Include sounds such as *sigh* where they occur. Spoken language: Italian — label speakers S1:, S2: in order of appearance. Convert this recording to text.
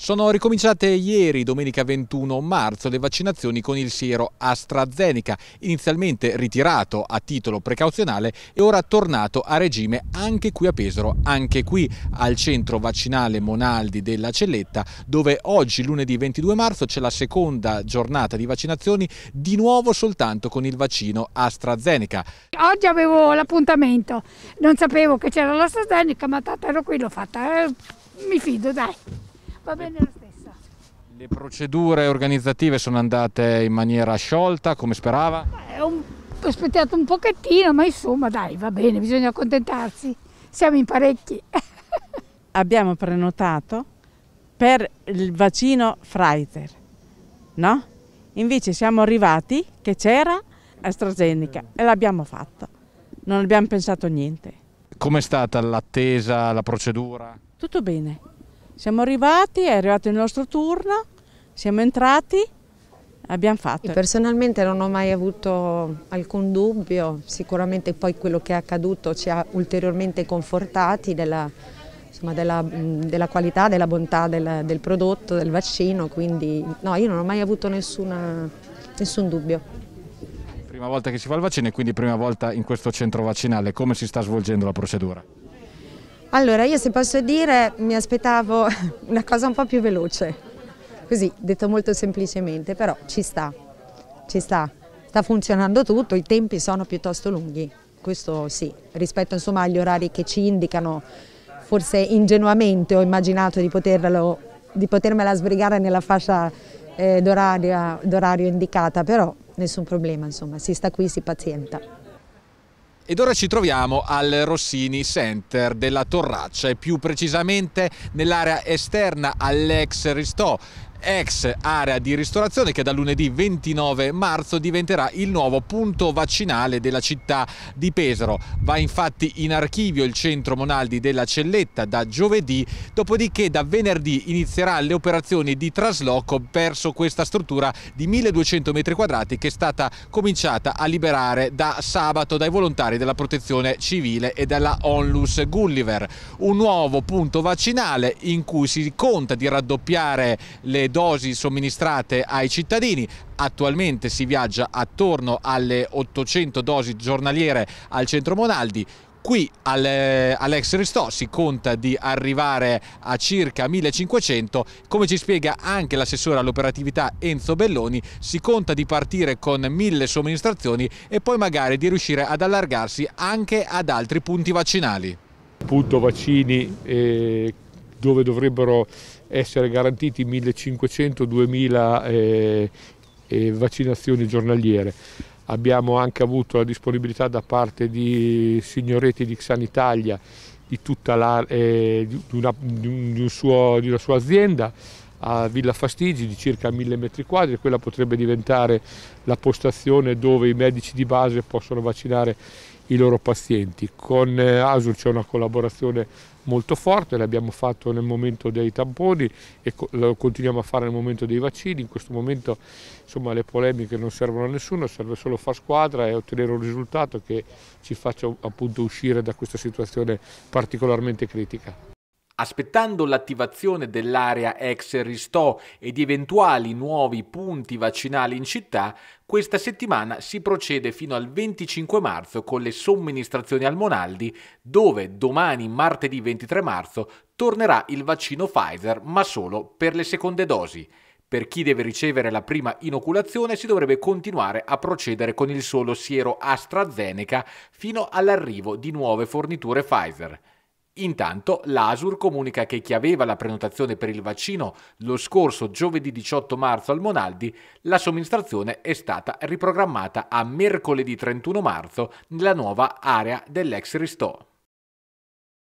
S1: Sono ricominciate ieri, domenica 21 marzo, le vaccinazioni con il siero AstraZeneca, inizialmente ritirato a titolo precauzionale e ora tornato a regime anche qui a Pesaro, anche qui al centro vaccinale Monaldi della Celletta, dove oggi, lunedì 22 marzo, c'è la seconda giornata di vaccinazioni, di nuovo soltanto con il vaccino AstraZeneca.
S2: Oggi avevo l'appuntamento, non sapevo che c'era l'AstraZeneca, ma tanto ero qui, l'ho fatta, eh, mi fido dai
S1: va bene la stessa. Le procedure organizzative sono andate in maniera sciolta, come sperava?
S2: Beh, ho aspettato un pochettino, ma insomma dai, va bene, bisogna accontentarsi, siamo in parecchi. *laughs*
S1: Abbiamo prenotato
S2: per il vaccino Pfizer, no? Invece siamo arrivati che c'era AstraZeneca e l'abbiamo fatto, non abbiamo pensato niente.
S1: Com'è stata l'attesa, la procedura?
S2: Tutto bene, siamo arrivati, è arrivato il nostro turno, siamo entrati, abbiamo fatto. Io personalmente non ho mai avuto alcun dubbio, sicuramente poi quello che è accaduto ci ha ulteriormente confortati della, insomma, della, della qualità, della bontà del, del, prodotto, del vaccino, quindi no, io non ho mai avuto nessuna, nessun dubbio.
S1: Prima volta che si fa il vaccino e quindi prima volta in questo centro vaccinale, come si sta svolgendo la procedura?
S2: Allora, io se posso dire, mi aspettavo *laughs* una cosa un po' più veloce, così, detto molto semplicemente, però ci sta, ci sta. Sta funzionando tutto, i tempi sono piuttosto lunghi, questo sì, rispetto insomma, agli orari che ci indicano, forse ingenuamente ho immaginato di, poterlo, di potermela sbrigare nella fascia eh, d'orario indicata, però nessun problema, insomma, si sta qui, si pazienta.
S1: Ed ora ci troviamo al Rossini Center della Torraccia e più precisamente nell'area esterna all'ex Ristò ex area di ristorazione che da lunedì 29 marzo diventerà il nuovo punto vaccinale della città di Pesaro. Va infatti in archivio il centro Monaldi della Celletta da giovedì, dopodiché da venerdì inizierà le operazioni di trasloco verso questa struttura di 1200 metri quadrati che è stata cominciata a liberare da sabato dai volontari della protezione civile e dalla Onlus Gulliver. Un nuovo punto vaccinale in cui si conta di raddoppiare le dosi somministrate ai cittadini. Attualmente si viaggia attorno alle 800 dosi giornaliere al centro Monaldi, qui eh, all'ex Ristò si conta di arrivare a circa 1500 come ci spiega anche l'assessore all'operatività Enzo Belloni si conta di partire con 1000 somministrazioni e poi magari di riuscire ad allargarsi anche ad altri punti vaccinali
S3: punto vaccini eh, dove dovrebbero essere garantiti 1500-2000 eh, eh, vaccinazioni giornaliere. Abbiamo anche avuto la disponibilità da parte di Signoretti di Xanitalia di, la, eh, di, una, di, un suo, di una sua azienda a Villa Fastigi di circa 1000 metri quadri, quella potrebbe diventare la postazione dove i medici di base possono vaccinare i loro pazienti. Con eh, ASUR c'è una collaborazione molto forte, l'abbiamo fatto nel momento dei tamponi e lo continuiamo a fare nel momento dei vaccini, in questo momento insomma, le polemiche non servono a nessuno, serve solo far squadra e ottenere un risultato che ci faccia appunto uscire da questa situazione particolarmente critica.
S1: Aspettando l'attivazione dell'area ex Ristò e di eventuali nuovi punti vaccinali in città, questa settimana si procede fino al 25 marzo con le somministrazioni al Monaldi, dove domani, martedì 23 marzo, tornerà il vaccino Pfizer, ma solo per le seconde dosi. Per chi deve ricevere la prima inoculazione si dovrebbe continuare a procedere con il solo siero AstraZeneca fino all'arrivo di nuove forniture Pfizer. Intanto l'ASUR comunica che chi aveva la prenotazione per il vaccino lo scorso giovedì 18 marzo al Monaldi, la somministrazione è stata riprogrammata a mercoledì 31 marzo nella nuova area dell'ex Ristò.